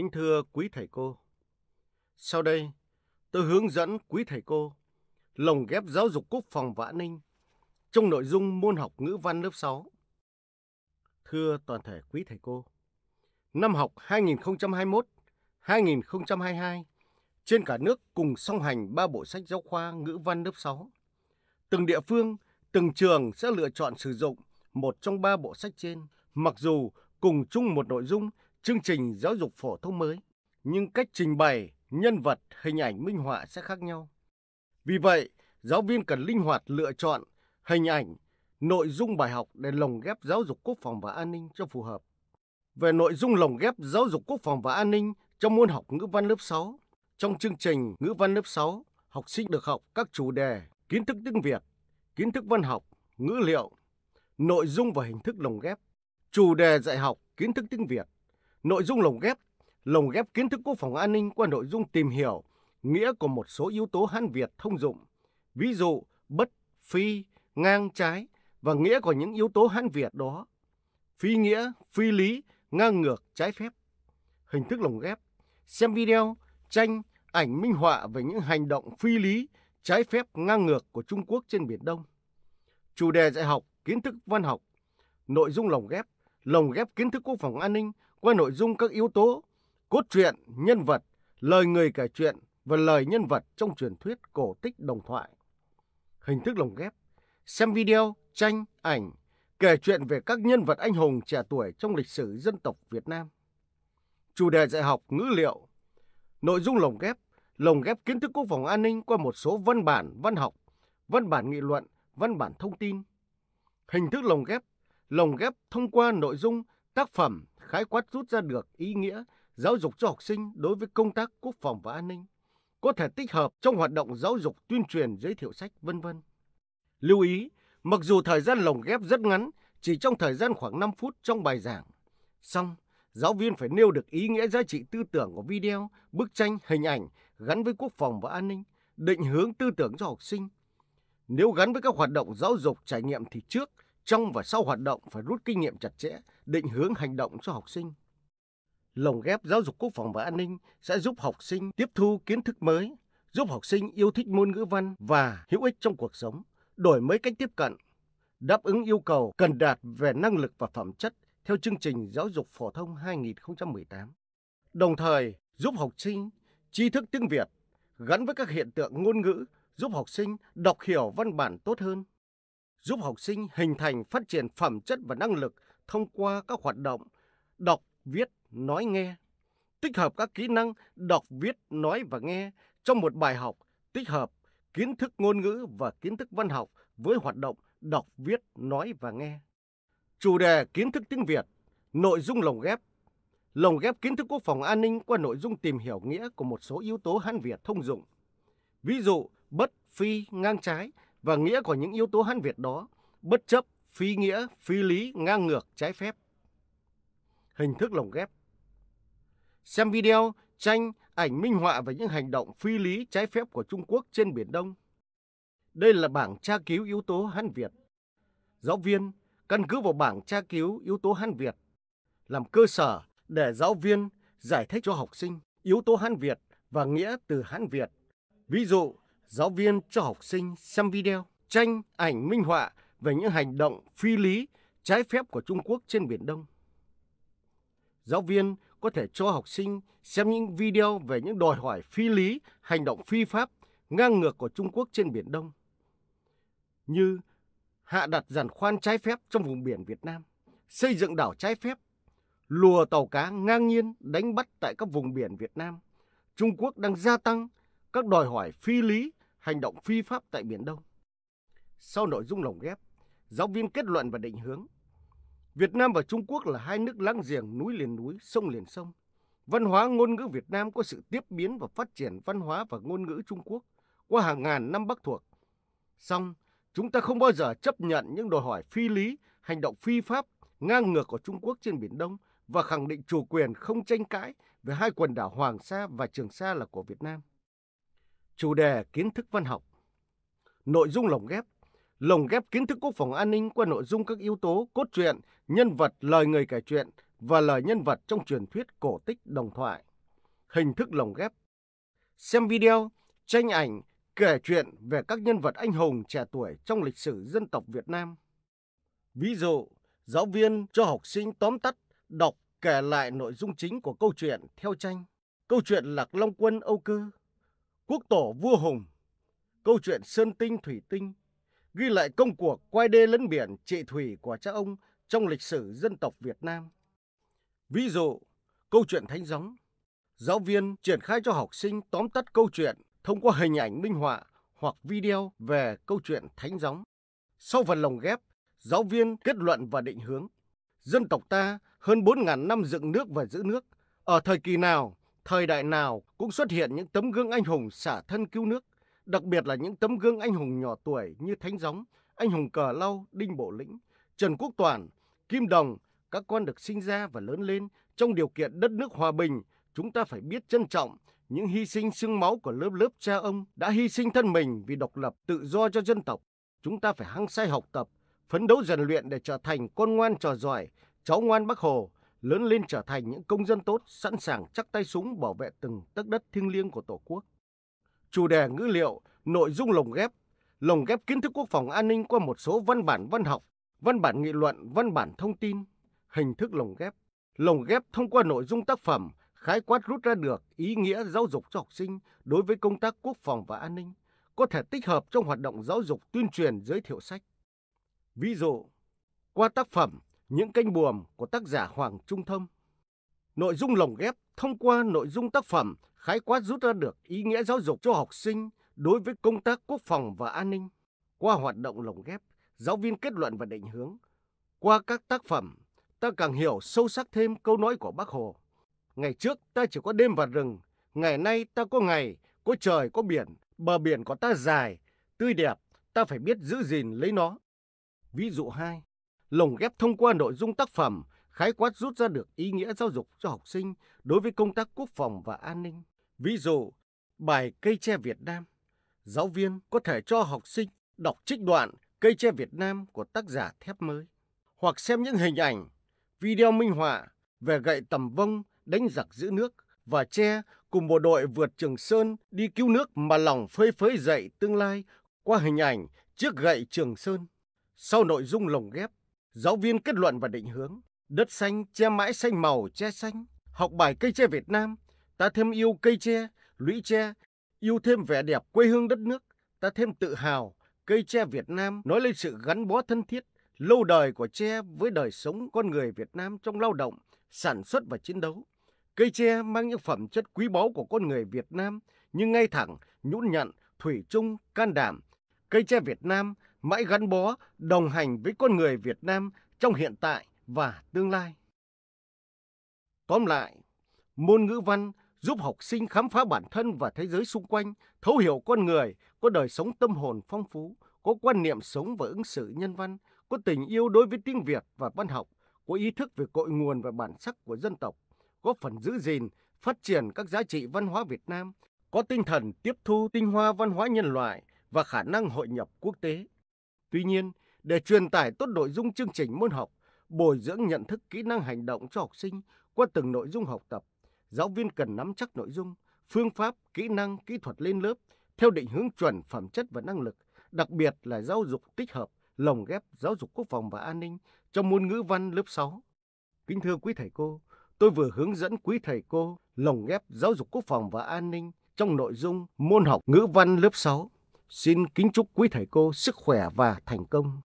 Kính thưa quý thầy cô, sau đây tôi hướng dẫn quý thầy cô lồng ghép giáo dục quốc phòng và an ninh trong nội dung môn học ngữ văn lớp 6. Thưa toàn thể quý thầy cô, năm học 2021-2022 trên cả nước cùng song hành ba bộ sách giáo khoa ngữ văn lớp 6. Từng địa phương, từng trường sẽ lựa chọn sử dụng một trong ba bộ sách trên, mặc dù cùng chung một nội dung chương trình giáo dục phổ thông mới, nhưng cách trình bày, nhân vật, hình ảnh minh họa sẽ khác nhau. Vì vậy, giáo viên cần linh hoạt lựa chọn hình ảnh, nội dung bài học để lồng ghép giáo dục quốc phòng và an ninh cho phù hợp. Về nội dung lồng ghép giáo dục quốc phòng và an ninh trong môn học ngữ văn lớp 6, trong chương trình ngữ văn lớp 6, học sinh được học các chủ đề kiến thức tiếng Việt, kiến thức văn học, ngữ liệu, nội dung và hình thức lồng ghép, chủ đề dạy học kiến thức tiếng Việt, Nội dung lồng ghép, lồng ghép kiến thức quốc phòng an ninh qua nội dung tìm hiểu nghĩa của một số yếu tố Hán Việt thông dụng, ví dụ bất, phi, ngang trái và nghĩa của những yếu tố Hán Việt đó, phi nghĩa, phi lý, ngang ngược, trái phép. Hình thức lồng ghép, xem video, tranh, ảnh minh họa về những hành động phi lý, trái phép ngang ngược của Trung Quốc trên Biển Đông. Chủ đề dạy học, kiến thức văn học, nội dung lồng ghép, lồng ghép kiến thức quốc phòng an ninh qua nội dung các yếu tố cốt truyện, nhân vật, lời người kể chuyện và lời nhân vật trong truyền thuyết cổ tích đồng thoại. Hình thức lồng ghép, xem video, tranh, ảnh, kể chuyện về các nhân vật anh hùng trẻ tuổi trong lịch sử dân tộc Việt Nam. Chủ đề dạy học ngữ liệu, nội dung lồng ghép, lồng ghép kiến thức quốc phòng an ninh qua một số văn bản văn học, văn bản nghị luận, văn bản thông tin. Hình thức lồng ghép, lồng ghép thông qua nội dung, tác phẩm, khái quát rút ra được ý nghĩa giáo dục cho học sinh đối với công tác quốc phòng và an ninh, có thể tích hợp trong hoạt động giáo dục tuyên truyền giới thiệu sách vân vân. Lưu ý, mặc dù thời gian lồng ghép rất ngắn, chỉ trong thời gian khoảng 5 phút trong bài giảng, xong giáo viên phải nêu được ý nghĩa giá trị tư tưởng của video, bức tranh, hình ảnh gắn với quốc phòng và an ninh, định hướng tư tưởng cho học sinh. Nếu gắn với các hoạt động giáo dục trải nghiệm thì trước – trong và sau hoạt động phải rút kinh nghiệm chặt chẽ, định hướng hành động cho học sinh. Lồng ghép giáo dục quốc phòng và an ninh sẽ giúp học sinh tiếp thu kiến thức mới, giúp học sinh yêu thích môn ngữ văn và hữu ích trong cuộc sống, đổi mới cách tiếp cận, đáp ứng yêu cầu cần đạt về năng lực và phẩm chất theo chương trình giáo dục phổ thông 2018. Đồng thời, giúp học sinh tri thức tiếng Việt gắn với các hiện tượng ngôn ngữ giúp học sinh đọc hiểu văn bản tốt hơn giúp học sinh hình thành phát triển phẩm chất và năng lực thông qua các hoạt động đọc, viết, nói, nghe. Tích hợp các kỹ năng đọc, viết, nói và nghe trong một bài học, tích hợp kiến thức ngôn ngữ và kiến thức văn học với hoạt động đọc, viết, nói và nghe. Chủ đề kiến thức tiếng Việt, nội dung lồng ghép lồng ghép kiến thức quốc phòng an ninh qua nội dung tìm hiểu nghĩa của một số yếu tố Hán Việt thông dụng. Ví dụ, bất, phi, ngang trái và nghĩa của những yếu tố Hán Việt đó, bất chấp, phi nghĩa, phi lý, ngang ngược, trái phép. Hình thức lồng ghép Xem video, tranh, ảnh minh họa về những hành động phi lý, trái phép của Trung Quốc trên Biển Đông. Đây là bảng tra cứu yếu tố Hán Việt. Giáo viên căn cứ vào bảng tra cứu yếu tố Hán Việt làm cơ sở để giáo viên giải thích cho học sinh yếu tố Hán Việt và nghĩa từ Hán Việt. Ví dụ, giáo viên cho học sinh xem video, tranh, ảnh minh họa về những hành động phi lý, trái phép của Trung Quốc trên Biển Đông. Giáo viên có thể cho học sinh xem những video về những đòi hỏi phi lý, hành động phi pháp, ngang ngược của Trung Quốc trên Biển Đông, như hạ đặt giàn khoan trái phép trong vùng biển Việt Nam, xây dựng đảo trái phép, lùa tàu cá ngang nhiên đánh bắt tại các vùng biển Việt Nam. Trung Quốc đang gia tăng các đòi hỏi phi lý, hành động phi pháp tại Biển Đông. Sau nội dung lồng ghép, giáo viên kết luận và định hướng. Việt Nam và Trung Quốc là hai nước láng giềng núi liền núi, sông liền sông. Văn hóa ngôn ngữ Việt Nam có sự tiếp biến và phát triển văn hóa và ngôn ngữ Trung Quốc qua hàng ngàn năm bắc thuộc. Song, chúng ta không bao giờ chấp nhận những đòi hỏi phi lý, hành động phi pháp, ngang ngược của Trung Quốc trên Biển Đông và khẳng định chủ quyền không tranh cãi về hai quần đảo Hoàng Sa và Trường Sa là của Việt Nam chủ đề kiến thức văn học. Nội dung lồng ghép lồng ghép kiến thức quốc phòng an ninh qua nội dung các yếu tố cốt truyện, nhân vật, lời người kể chuyện và lời nhân vật trong truyền thuyết cổ tích đồng thoại. Hình thức lồng ghép xem video, tranh ảnh, kể chuyện về các nhân vật anh hùng trẻ tuổi trong lịch sử dân tộc Việt Nam. Ví dụ, giáo viên cho học sinh tóm tắt, đọc kể lại nội dung chính của câu chuyện theo tranh. Câu chuyện Lạc Long Quân Âu Cơ Quốc tổ vua Hùng, câu chuyện Sơn Tinh Thủy Tinh, ghi lại công cuộc quay đê lấn biển trị thủy của cha ông trong lịch sử dân tộc Việt Nam. Ví dụ, câu chuyện Thánh Gióng, giáo viên triển khai cho học sinh tóm tắt câu chuyện thông qua hình ảnh minh họa hoặc video về câu chuyện Thánh Gióng. Sau phần lồng ghép, giáo viên kết luận và định hướng. Dân tộc ta hơn 4.000 năm dựng nước và giữ nước. Ở thời kỳ nào Thời đại nào cũng xuất hiện những tấm gương anh hùng xả thân cứu nước, đặc biệt là những tấm gương anh hùng nhỏ tuổi như Thánh Gióng, anh hùng Cờ Lau, Đinh Bộ Lĩnh, Trần Quốc toàn, Kim Đồng, các con được sinh ra và lớn lên trong điều kiện đất nước hòa bình, chúng ta phải biết trân trọng những hy sinh xương máu của lớp lớp cha ông đã hy sinh thân mình vì độc lập, tự do cho dân tộc. Chúng ta phải hăng say học tập, phấn đấu rèn luyện để trở thành con ngoan trò giỏi, cháu ngoan Bác Hồ, lớn lên trở thành những công dân tốt sẵn sàng chắc tay súng bảo vệ từng tấc đất thiêng liêng của Tổ quốc. Chủ đề ngữ liệu, nội dung lồng ghép, lồng ghép kiến thức quốc phòng an ninh qua một số văn bản văn học, văn bản nghị luận, văn bản thông tin, hình thức lồng ghép, lồng ghép thông qua nội dung tác phẩm, khái quát rút ra được ý nghĩa giáo dục cho học sinh đối với công tác quốc phòng và an ninh, có thể tích hợp trong hoạt động giáo dục tuyên truyền giới thiệu sách. Ví dụ, qua tác phẩm những kênh buồm của tác giả Hoàng Trung Thông. Nội dung lồng ghép thông qua nội dung tác phẩm khái quát rút ra được ý nghĩa giáo dục cho học sinh đối với công tác quốc phòng và an ninh. Qua hoạt động lồng ghép, giáo viên kết luận và định hướng. Qua các tác phẩm, ta càng hiểu sâu sắc thêm câu nói của Bác Hồ. Ngày trước ta chỉ có đêm và rừng, ngày nay ta có ngày, có trời, có biển, bờ biển của ta dài, tươi đẹp, ta phải biết giữ gìn lấy nó. Ví dụ 2, lồng ghép thông qua nội dung tác phẩm, khái quát rút ra được ý nghĩa giáo dục cho học sinh đối với công tác quốc phòng và an ninh. Ví dụ, bài Cây tre Việt Nam. Giáo viên có thể cho học sinh đọc trích đoạn Cây tre Việt Nam của tác giả Thép Mới, hoặc xem những hình ảnh, video minh họa về gậy tầm vông đánh giặc giữ nước và tre cùng bộ đội vượt Trường Sơn đi cứu nước mà lòng phơi phới dậy tương lai qua hình ảnh chiếc gậy Trường Sơn. Sau nội dung lồng ghép, Giáo viên kết luận và định hướng, đất xanh che mãi xanh màu che xanh, học bài cây tre Việt Nam, ta thêm yêu cây tre, lũy tre, yêu thêm vẻ đẹp quê hương đất nước, ta thêm tự hào, cây tre Việt Nam nói lên sự gắn bó thân thiết, lâu đời của tre với đời sống con người Việt Nam trong lao động, sản xuất và chiến đấu. Cây tre mang những phẩm chất quý báu của con người Việt Nam như ngay thẳng, nhũn nhặn, thủy chung, can đảm. Cây tre Việt Nam mãi gắn bó, đồng hành với con người Việt Nam trong hiện tại và tương lai. Tóm lại, môn ngữ văn giúp học sinh khám phá bản thân và thế giới xung quanh, thấu hiểu con người, có đời sống tâm hồn phong phú, có quan niệm sống và ứng xử nhân văn, có tình yêu đối với tiếng Việt và văn học, có ý thức về cội nguồn và bản sắc của dân tộc, góp phần giữ gìn, phát triển các giá trị văn hóa Việt Nam, có tinh thần tiếp thu tinh hoa văn hóa nhân loại và khả năng hội nhập quốc tế. Tuy nhiên, để truyền tải tốt nội dung chương trình môn học, bồi dưỡng nhận thức kỹ năng hành động cho học sinh qua từng nội dung học tập, giáo viên cần nắm chắc nội dung, phương pháp, kỹ năng, kỹ thuật lên lớp theo định hướng chuẩn phẩm chất và năng lực, đặc biệt là giáo dục tích hợp, lồng ghép giáo dục quốc phòng và an ninh trong môn ngữ văn lớp 6. Kính thưa quý thầy cô, tôi vừa hướng dẫn quý thầy cô lồng ghép giáo dục quốc phòng và an ninh trong nội dung môn học ngữ văn lớp 6. Xin kính chúc quý thầy cô sức khỏe và thành công.